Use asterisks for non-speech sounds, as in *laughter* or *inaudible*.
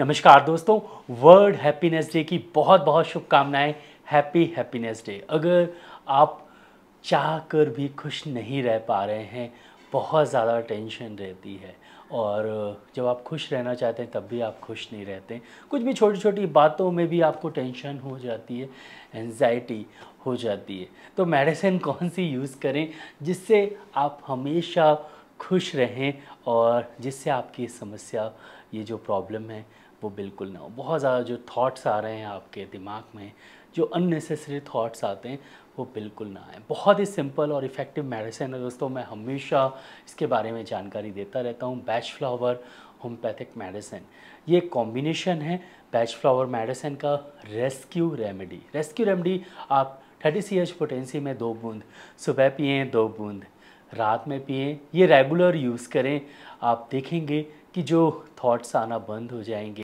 नमस्कार दोस्तों world happiness day की बहुत बहुत शुभकामनाएं हैप्पी हैप्पीनेस डे अगर आप चाह कर भी खुश नहीं रह पा रहे हैं बहुत ज़्यादा टेंशन रहती है और जब आप खुश रहना चाहते हैं तब भी आप खुश नहीं रहते कुछ भी छोटी छोटी बातों में भी आपको टेंशन हो जाती है एनजाइटी हो जाती है तो मेडिसिन *laughs* कौन सी यूज़ करें जिससे आप हमेशा खुश रहें और जिससे आपकी समस्या ये जो प्रॉब्लम है वो बिल्कुल ना हो बहुत ज़्यादा जो थॉट्स आ रहे हैं आपके दिमाग में जो अननेसेसरी थॉट्स आते हैं वो बिल्कुल ना आए बहुत ही सिंपल और इफ़ेक्टिव मेडिसिन है दोस्तों मैं हमेशा इसके बारे में जानकारी देता रहता हूँ बैच फ्लावर होम्योपैथिक मेडिसिन ये कॉम्बिनेशन है बैच फ्लावर मेडिसिन का रेस्क्यू रेमेडी रेस्क्यू रेमेडी आप थर्टी सी एच पोटेंसी में दो बूंद सुबह पिए दो बूंद रात में पिए ये रेगुलर यूज़ करें आप देखेंगे कि जो थॉट्स आना बंद हो जाएंगे